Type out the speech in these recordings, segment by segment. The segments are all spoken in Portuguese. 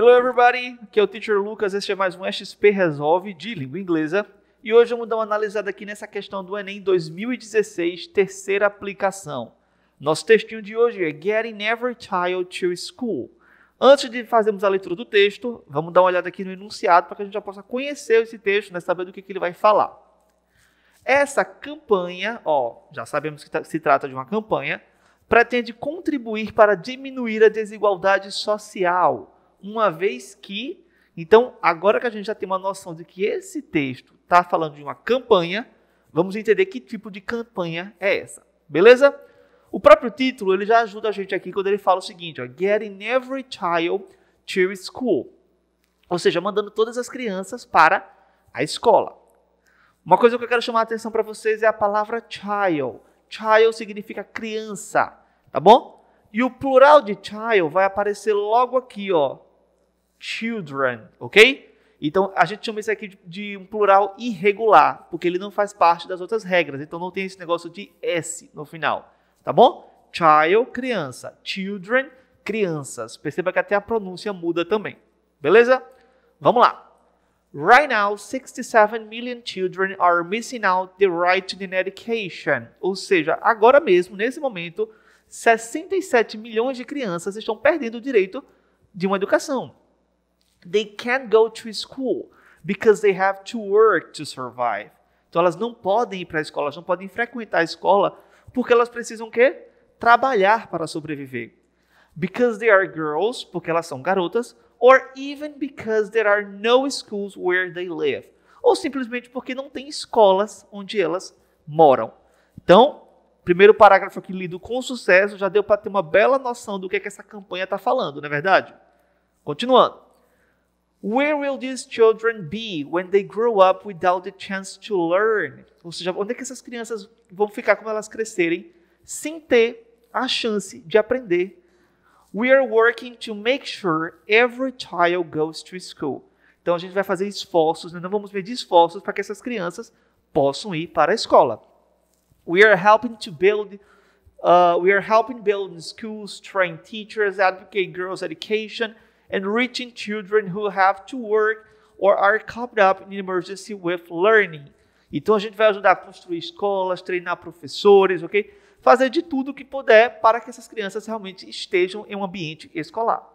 Hello everybody, aqui é o Teacher Lucas, este é mais um XP Resolve de língua inglesa. E hoje vamos dar uma analisada aqui nessa questão do Enem 2016, terceira aplicação. Nosso textinho de hoje é Getting Every Child to School. Antes de fazermos a leitura do texto, vamos dar uma olhada aqui no enunciado para que a gente já possa conhecer esse texto, né, saber do que, que ele vai falar. Essa campanha, ó, já sabemos que tá, se trata de uma campanha, pretende contribuir para diminuir a desigualdade social uma vez que. Então, agora que a gente já tem uma noção de que esse texto está falando de uma campanha, vamos entender que tipo de campanha é essa. Beleza? O próprio título ele já ajuda a gente aqui quando ele fala o seguinte: ó, Getting Every Child to School. Ou seja, mandando todas as crianças para a escola. Uma coisa que eu quero chamar a atenção para vocês é a palavra child. Child significa criança, tá bom? E o plural de child vai aparecer logo aqui, ó, children, ok? Então a gente chama isso aqui de, de um plural irregular, porque ele não faz parte das outras regras, então não tem esse negócio de S no final, tá bom? Child, criança. Children, crianças. Perceba que até a pronúncia muda também, beleza? Vamos lá. Right now, 67 million children are missing out the right to an education. Ou seja, agora mesmo, nesse momento, 67 milhões de crianças estão perdendo o direito de uma educação. They can't go to school because they have to work to survive. Então elas não podem ir para a escola, elas não podem frequentar a escola porque elas precisam que Trabalhar para sobreviver. Because they are girls, porque elas são garotas, or even because there are no schools where they live, ou simplesmente porque não tem escolas onde elas moram. Então, primeiro parágrafo aqui lido com sucesso já deu para ter uma bela noção do que, é que essa campanha está falando, não é verdade? Continuando. Where will these children be when they grow up without the chance to learn? Ou seja, onde é que essas crianças vão ficar quando elas crescerem sem ter a chance de aprender? We are working to make sure every child goes to school. Então a gente vai fazer esforços, nós né? não vamos medir esforços para que essas crianças possam ir para a escola. We are helping to build uh, we are helping build schools, train teachers, advocate girls' education and reaching children who have to work or are caught up in emergency with learning. Então a gente vai ajudar a construir escolas, treinar professores, ok? Fazer de tudo o que puder para que essas crianças realmente estejam em um ambiente escolar.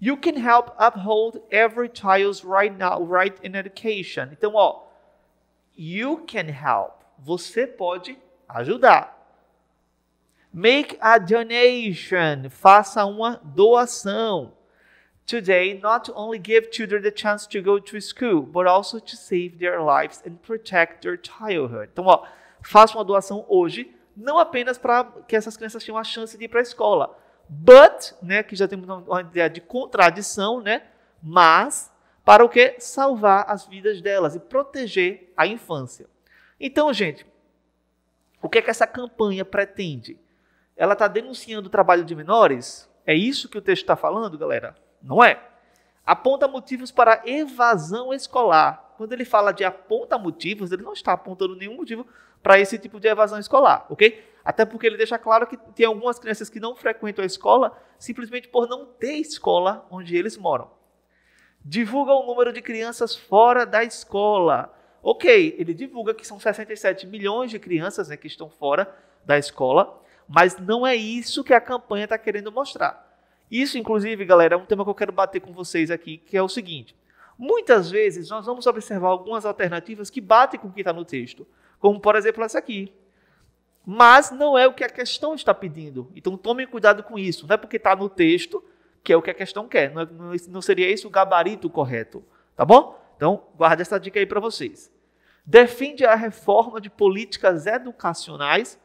You can help uphold every child's right now right in education. Então, ó, you can help. Você pode ajudar. Make a donation. Faça uma doação today not only give children the chance to go to school, but also to save their lives and protect their childhood. Então, ó, faça uma doação hoje, não apenas para que essas crianças tenham a chance de ir para a escola, but, né, que já temos uma ideia de contradição, né, mas para o que? Salvar as vidas delas e proteger a infância. Então, gente, o que é que essa campanha pretende? Ela está denunciando o trabalho de menores? É isso que o texto está falando, galera? Não é. Aponta motivos para evasão escolar. Quando ele fala de aponta motivos, ele não está apontando nenhum motivo para esse tipo de evasão escolar, ok? Até porque ele deixa claro que tem algumas crianças que não frequentam a escola simplesmente por não ter escola onde eles moram. Divulga o número de crianças fora da escola. Ok, ele divulga que são 67 milhões de crianças né, que estão fora da escola, mas não é isso que a campanha está querendo mostrar. Isso, inclusive, galera, é um tema que eu quero bater com vocês aqui, que é o seguinte. Muitas vezes nós vamos observar algumas alternativas que batem com o que está no texto, como por exemplo essa aqui. Mas não é o que a questão está pedindo. Então tome cuidado com isso. Não é porque está no texto que é o que a questão quer. Não, é, não, é, não seria esse o gabarito correto. Tá bom? Então, guarde essa dica aí para vocês. Defende a reforma de políticas educacionais?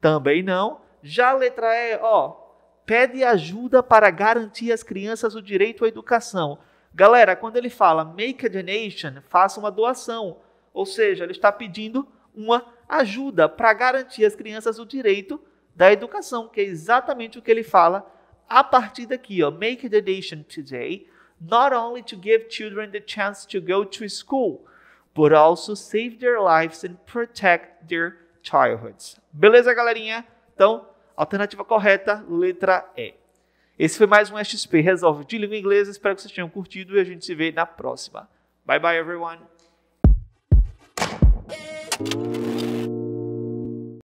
Também não. Já a letra E, ó, pede ajuda para garantir às crianças o direito à educação. Galera, quando ele fala make a donation, faça uma doação, ou seja, ele está pedindo uma ajuda para garantir às crianças o direito da educação, que é exatamente o que ele fala a partir daqui, ó, make a donation today, not only to give children the chance to go to school, but also save their lives and protect their childhoods. Beleza, galerinha? Então, Alternativa correta, letra E. Esse foi mais um XP Resolve de Língua Inglesa. Espero que vocês tenham curtido e a gente se vê na próxima. Bye bye, everyone.